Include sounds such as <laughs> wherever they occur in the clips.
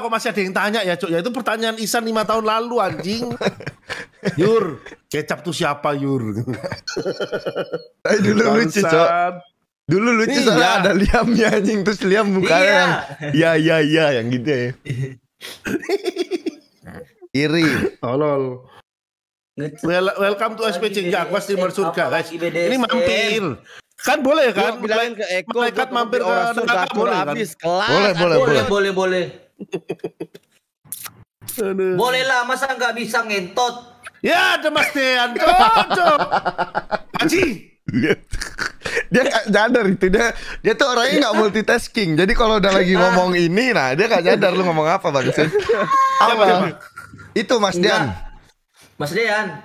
kok masih ada yang tanya ya, Cok? Ya itu pertanyaan Isan lima tahun lalu anjing. <laughs> Yur, kecap tuh siapa Yur? <laughs> Tapi dulu lucu, Cok. Dulu lucu iya. soalnya ada Liamnya anjing terus Liam mukanya iya. yang ya ya ya yang gitu ya. <laughs> Iri. Tolol. Well, welcome to SPC Jakwas di Surga guys. Ini mampir. Kan boleh kan? Bilangin ke Eko mampir ke orang surga boleh kan? Boleh, boleh, boleh, boleh, boleh. boleh. Boleh lah, masa nggak bisa ngentot? Ya, demastian. Mas Haji. Iya. dia gak sadar itu dia dia tuh orangnya nggak multitasking jadi kalau udah lagi ah. ngomong ini nah dia gak sadar lu ngomong apa bang apa itu mas Dian mas Dian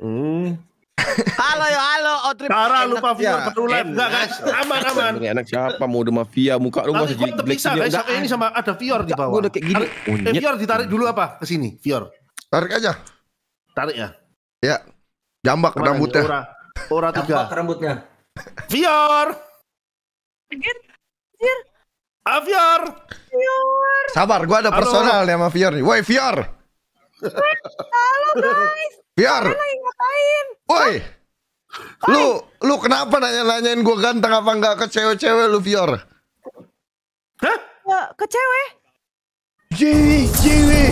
hmm halo ya halo Otri. Cara lupa viewer berulang. Ya, Enggak kan? Aman aman. Ini anak siapa mau udah mafia muka lu masih jadi bisa guys. ini sama ada Fior di bawah. Udah kayak gini. Fior eh, ditarik dulu apa ke sini? Viewer. Tarik aja. Tarik ya. Ya. Jambak rambutnya. Ora, ora tiga. Jambak rambutnya. Fior. Fior. Ah, Sabar, gua ada personal ya sama Fior nih. Woi, Fior. Halo, guys. Biar. Lagi ngapain? Woi. Lu lu kenapa nanya-nanyain gua ganteng apa enggak ke cewek-cewek lu, Vior? Hah? Ke, cewek? Jiwi, jiwi.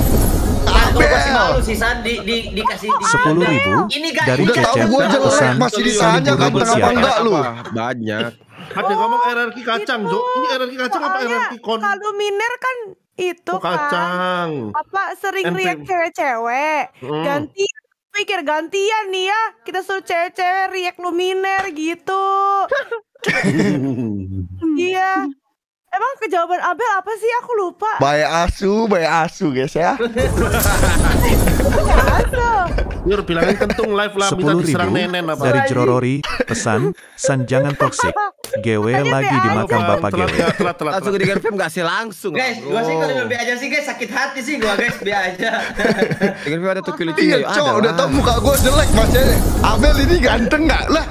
Abel. Masih malu sih San di, di, dikasih di sepuluh ribu ini dari udah tahu gue jelek masih ditanya ganteng apa enggak lu banyak Hati ngomong RRQ gitu. kacang Jo ini RRQ kacang apa RRQ kon kalau miner kan itu oh, kan kacang. kan apa sering riak cewek-cewek hmm. ganti pikir gantian nih ya kita suruh cewek-cewek riak luminer gitu <laughs> iya emang kejawaban Abel apa sih aku lupa bayar asu bayar asu guys ya <laughs> Yur bilangin kentung live lah minta diserang nenek apa dari Jerorori <laughs> pesan san jangan toksik GW lagi di makam Bapak GW. Langsung di confirm enggak sih langsung. Guys, gua sih kalau lebih oh. aja sih guys sakit hati sih gua guys biar aja. <laughs> Dengan gua ada tuh kulit Iya, cowok udah tau muka gua jelek Mas. Abel ya. ini ganteng enggak? lah?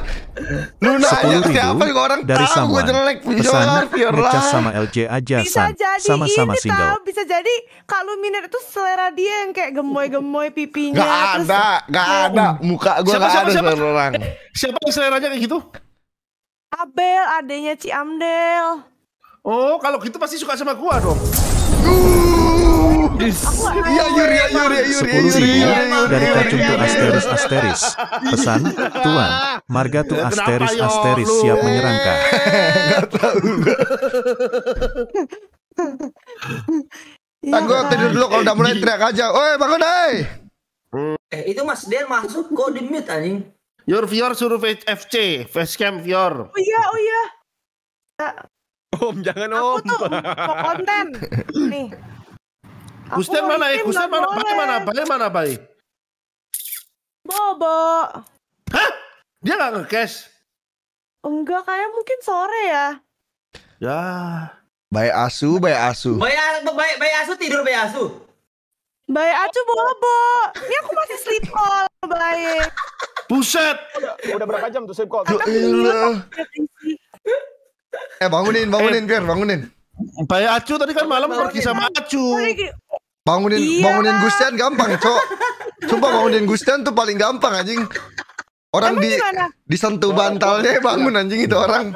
Lu nanya siapa yang orang dari tahu gua jelek Pesan ngecas sama LJ aja San. Sama-sama single. Tahu. Bisa jadi kalau minat itu selera dia yang kayak gemoy-gemoy pipinya Gak ada, gak ada Muka gua gak ada siapa, selera orang Siapa yang seleranya kayak gitu? Abel, adanya Ci Amdel. Oh, kalau gitu pasti suka sama gua dong. Iya Yuri, Yuri, Yuri, Yuri, dari kacung iya, tu iya, iya. asteris asteris. Pesan, Tuan, marga tu ya, asteris ya, asteris siap menyerangka. Gak tahu. Tanggo tidur dulu kalau udah mulai teriak aja. Oi bangun, hei. Eh itu Mas Den masuk kok di mute anjing. Your Vior suruh FC, Facecam Vior. Oh iya, oh iya. Ya. Om jangan aku om. Aku tuh konten. <laughs> Nih. Kusten mana ya? Kusten mana? Bale mana? Bale mana Bale? Bobo. Hah? Dia nggak ngecash? Enggak, kayak mungkin sore ya. Ya. Bayi asu, bayi asu. Bayi, Asu, bayi asu tidur bayi asu. Bayi asu bobo. Ini aku masih sleep Buset. Udah berapa jam tuh sleep call? eh bangunin, bangunin, eh. Pierre, bangunin. Bayar Acu tadi kan malam kan bangunin. pergi sama Acu. Bangunin, iya. bangunin Gustian gampang, Cok. Sumpah bangunin Gustian tuh paling gampang anjing. Orang Emang di gimana? disentuh bantalnya bangun anjing itu orang.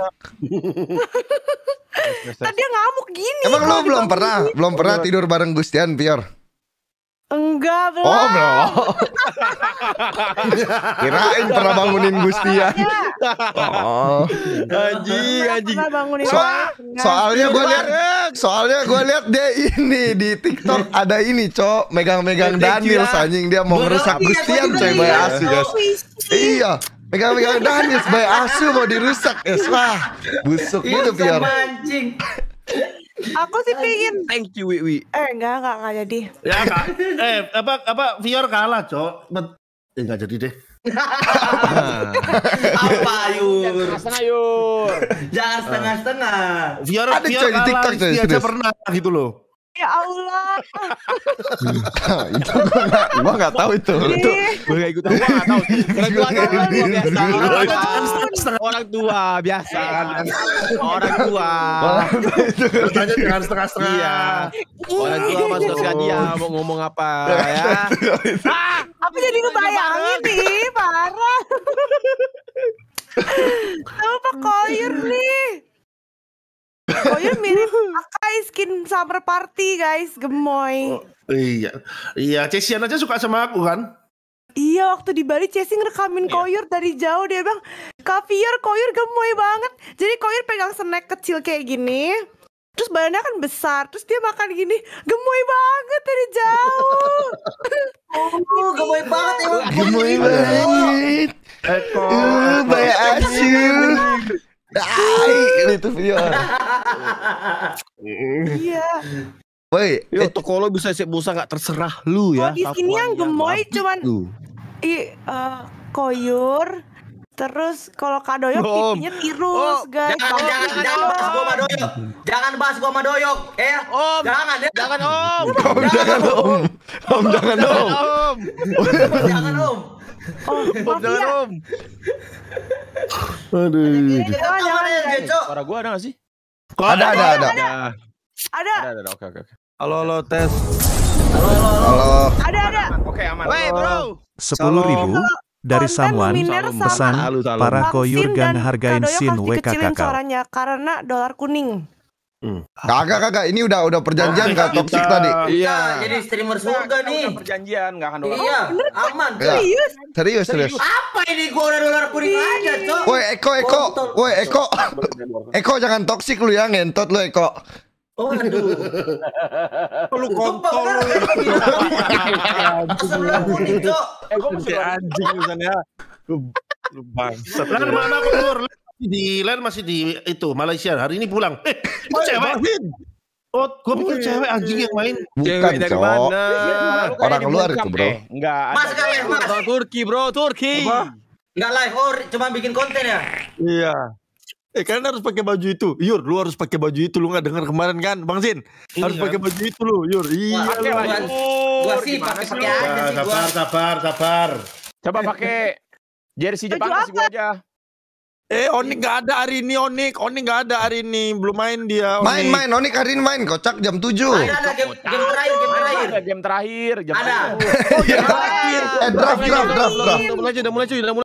Tadi ngamuk gini. Emang lu belum pernah, belum pernah tidur bareng Gustian, Pior? Enggak belum. Oh belum. <laughs> Kirain pernah bangunin Gustian. Ya. Iya. Oh. aji, anjing. So soalnya gue lihat, soalnya gue lihat dia ini di TikTok <laughs> ada ini, cok megang-megang Daniel sanying dia mau ngerusak Gustian coy bayar asu guys. Iya. Megang-megang Daniel bay asu mau dirusak. Es wah, busuk gitu ya. Mancing. Aku sih pingin. Thank you Wiwi. Eh enggak enggak enggak jadi. Ya enggak. eh apa apa Vior kalah, Cok. Eh, enggak jadi deh. <laughs> apa Yur? Setengah Yur. Jangan setengah-setengah. Vior Vior kalah. Dia aja pernah gitu loh. Ya Allah. <laughs> itu gua gak, gua gak tahu itu. itu gua gak ikut <laughs> tahu, gua gak tahu. Orang tua biasa. Orang tua biasa. Orang tua. Bertanya dengan setengah-setengah. Iya. Orang tua mas iya. suka dia mau ngomong apa ya. Apa <laughs> ah, jadi ngebayangin iya, nih, parah. Apa koyur nih? Pokoknya <laughs> mirip Akai skin summer party guys, gemoy. Oh, iya, iya. Cesian aja suka sama aku kan? Iya waktu di Bali Cesi ngerekamin yeah. Koyur dari jauh dia bang Kaviar Koyur gemoy banget Jadi Koyur pegang snack kecil kayak gini Terus badannya kan besar Terus dia makan gini Gemoy banget dari jauh <laughs> Oh gemoy banget ya Gemoy banget Eko Bayi asyik Dai, itu video. Iya. Woi, itu eh, kalau bisa sih busa nggak terserah lu ya. Kau di sini yang gemoy cuman gitu. i uh, koyur Terus kalau Kadoyok Belum. pipinya tirus, oh, guys. Jangan, oh, jangan, jangan, jangan bahas gua sama Doyok. Jangan bahas gua sama Doyok. Eh, Om. Jangan, ya. Jangan, Om. Om, jangan, Om. Om, jangan, Om. Jangan, Om. Oh, <laughs> Om Aduh. Jangan jangan Suara gua ada enggak sih? Ada ada ada. Ada. Ada. Ada ada oke oke oke. Halo halo tes. Halo halo. Halo. Ada ada. Oke aman. Woi bro. Sepuluh ribu dari Samwan pesan para koyur gan hargain sin WKKK. Kecilin suaranya karena dolar kuning. Hmm. Kagak kagak ini udah udah perjanjian oh, kak toxic tadi. Iya. Jadi streamer surga kan nih. Udah perjanjian nggak akan dolar. Iya. Oh, aman. Serius. Serius serius. Apa ini gua udah dolar kuning aja, Cok. Woi Eko Eko. Woi Eko. Eko jangan toxic lu ya ngentot lu Eko. Oh, aduh. lu kontol lu. kuning, Cok. Eko mesti anjing misalnya. Lu bangsat. Lah mana aku di lain masih di itu Malaysia hari ini pulang eh itu cewek Oh, gue pikir cewek anjing yang main. Bukan, dari iya, iya, iya, eh, mana? Orang luar itu, bro. Enggak. Mas, kali mas. Turki, bro. Turki. Enggak live, oh, cuma bikin konten ya? Iya. Eh kalian harus pakai baju itu. Yur, lu harus pakai baju itu. Lu nggak dengar kemarin kan, Bang Sin? Harus pakai baju itu lu, Yur. Iya. Pakai baju. Gua sih pakai pakai aja sih Sabar, sabar, sabar. Coba pakai jersey Jepang sih gua aja. Eh Onik gak ada hari ini Onik Onik gak ada hari ini Belum main dia Onik. Main main Onik hari ini main Kocak jam 7 Ada ada game, game terakhir Game terakhir Ada game terakhir jam Ada <laughs> Oh game terakhir Eh draft draft draft Udah mulai udah mulai cuy Udah mulai